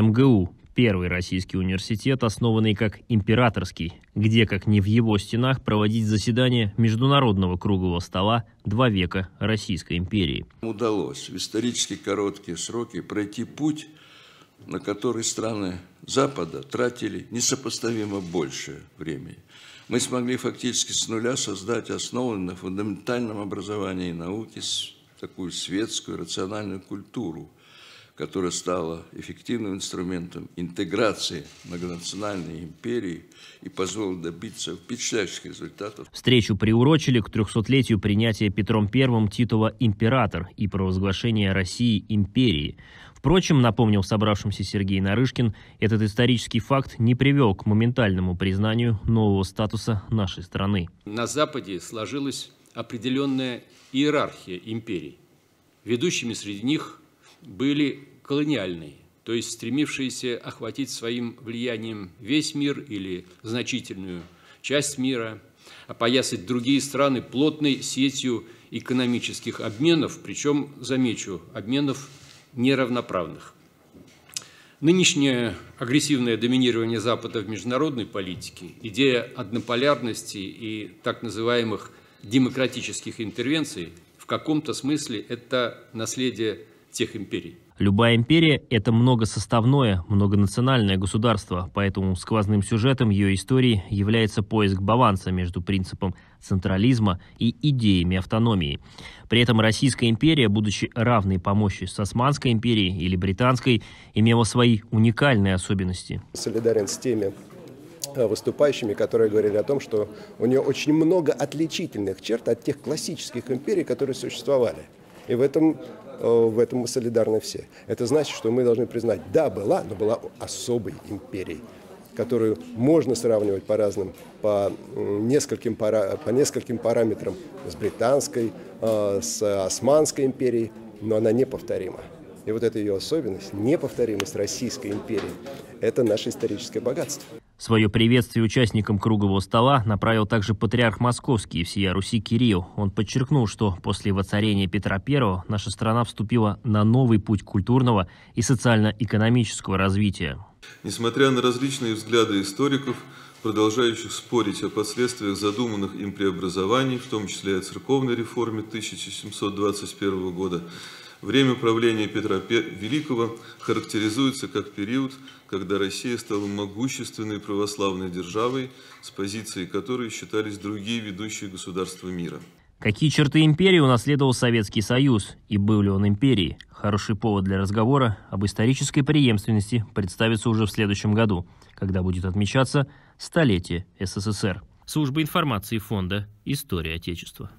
МГУ – первый российский университет, основанный как императорский, где, как не в его стенах, проводить заседания Международного круглого стола «Два века Российской империи». Удалось в исторически короткие сроки пройти путь, на который страны Запада тратили несопоставимо больше времени. Мы смогли фактически с нуля создать основанную на фундаментальном образовании и науке такую светскую рациональную культуру – которая стала эффективным инструментом интеграции многонациональной империи и позволила добиться впечатляющих результатов. Встречу приурочили к 300-летию принятия Петром I титула «Император» и провозглашения России империи. Впрочем, напомнил собравшимся Сергей Нарышкин, этот исторический факт не привел к моментальному признанию нового статуса нашей страны. На Западе сложилась определенная иерархия империй. Ведущими среди них были колониальной, то есть стремившиеся охватить своим влиянием весь мир или значительную часть мира, опоясать другие страны плотной сетью экономических обменов, причем, замечу, обменов неравноправных. Нынешнее агрессивное доминирование Запада в международной политике, идея однополярности и так называемых демократических интервенций в каком-то смысле это наследие тех империй. Любая империя – это многосоставное, многонациональное государство, поэтому сквозным сюжетом ее истории является поиск баланса между принципом централизма и идеями автономии. При этом Российская империя, будучи равной по мощи с Османской империей или Британской, имела свои уникальные особенности. Солидарен с теми э, выступающими, которые говорили о том, что у нее очень много отличительных черт от тех классических империй, которые существовали. И в этом Э, в этом мы солидарны все. Это значит, что мы должны признать, да, была, но была особой империей которую можно сравнивать по разным, по нескольким, пара, по нескольким параметрам с британской, э, с Османской империей, но она неповторима. И вот эта ее особенность, неповторимость Российской империи, это наше историческое богатство. Свое приветствие участникам круглого стола направил также патриарх Московский и всея Руси Кирилл. Он подчеркнул, что после воцарения Петра I наша страна вступила на новый путь культурного и социально-экономического развития. Несмотря на различные взгляды историков, продолжающих спорить о последствиях задуманных им преобразований, в том числе о церковной реформе 1721 года, Время правления Петра Великого характеризуется как период, когда Россия стала могущественной православной державой, с позиции которой считались другие ведущие государства мира. Какие черты империи унаследовал Советский Союз и был ли он империей? Хороший повод для разговора об исторической преемственности представится уже в следующем году, когда будет отмечаться столетие СССР. Служба информации фонда «История Отечества».